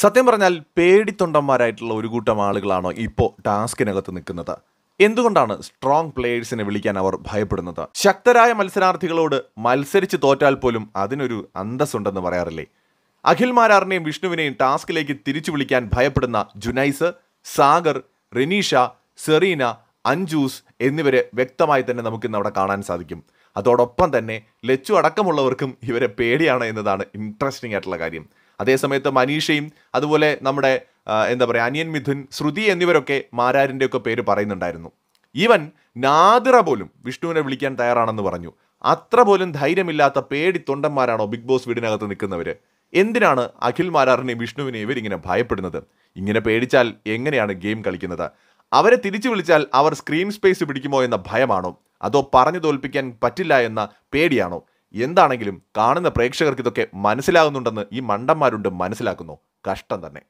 സത്യം പറഞ്ഞാൽ പേടിത്തൊണ്ടന്മാരായിട്ടുള്ള ഒരു കൂട്ടം ആളുകളാണോ ഇപ്പോൾ ടാസ്കിനകത്ത് നിൽക്കുന്നത് എന്തുകൊണ്ടാണ് സ്ട്രോങ് പ്ലേയേഴ്സിനെ വിളിക്കാൻ അവർ ഭയപ്പെടുന്നത് ശക്തരായ മത്സരാർത്ഥികളോട് മത്സരിച്ച് തോറ്റാൽ പോലും അതിനൊരു അന്തസ്സുണ്ടെന്ന് പറയാറില്ലേ അഖിൽ മാരാറിനെയും വിഷ്ണുവിനെയും ടാസ്കിലേക്ക് തിരിച്ചു വിളിക്കാൻ ഭയപ്പെടുന്ന ജുനൈസ് സാഗർ റിനീഷ സെറീന അഞ്ജൂസ് എന്നിവരെ വ്യക്തമായി തന്നെ നമുക്കിന്ന് അവിടെ കാണാൻ സാധിക്കും അതോടൊപ്പം തന്നെ ലച്ചു അടക്കമുള്ളവർക്കും ഇവരെ പേടിയാണ് എന്നതാണ് ഇൻട്രസ്റ്റിംഗ് ആയിട്ടുള്ള കാര്യം അതേസമയത്ത് മനീഷയും അതുപോലെ നമ്മുടെ എന്താ പറയുക അനിയൻ മിഥുൻ ശ്രുതി എന്നിവരൊക്കെ മാരാരിൻ്റെ ഒക്കെ പേര് പറയുന്നുണ്ടായിരുന്നു ഈവൻ നാദിറ പോലും വിഷ്ണുവിനെ വിളിക്കാൻ തയ്യാറാണെന്ന് പറഞ്ഞു അത്ര പോലും ധൈര്യമില്ലാത്ത പേടി തൊണ്ടന്മാരാണോ ബിഗ് ബോസ് വീടിനകത്ത് നിൽക്കുന്നവർ എന്തിനാണ് അഖിൽ മാരാറിനെയും വിഷ്ണുവിനെയും ഇവരിങ്ങനെ ഭയപ്പെടുന്നത് ഇങ്ങനെ പേടിച്ചാൽ എങ്ങനെയാണ് ഗെയിം കളിക്കുന്നത് അവരെ തിരിച്ചു വിളിച്ചാൽ അവർ സ്ക്രീൻ സ്പേസ് പിടിക്കുമോ എന്ന ഭയമാണോ അതോ പറഞ്ഞു തോൽപ്പിക്കാൻ പറ്റില്ല എന്ന പേടിയാണോ എന്താണെങ്കിലും കാണുന്ന പ്രേക്ഷകർക്ക് ഇതൊക്കെ മനസ്സിലാകുന്നുണ്ടെന്ന് ഈ മണ്ടന്മാരുണ്ട് മനസ്സിലാക്കുന്നു കഷ്ടം തന്നെ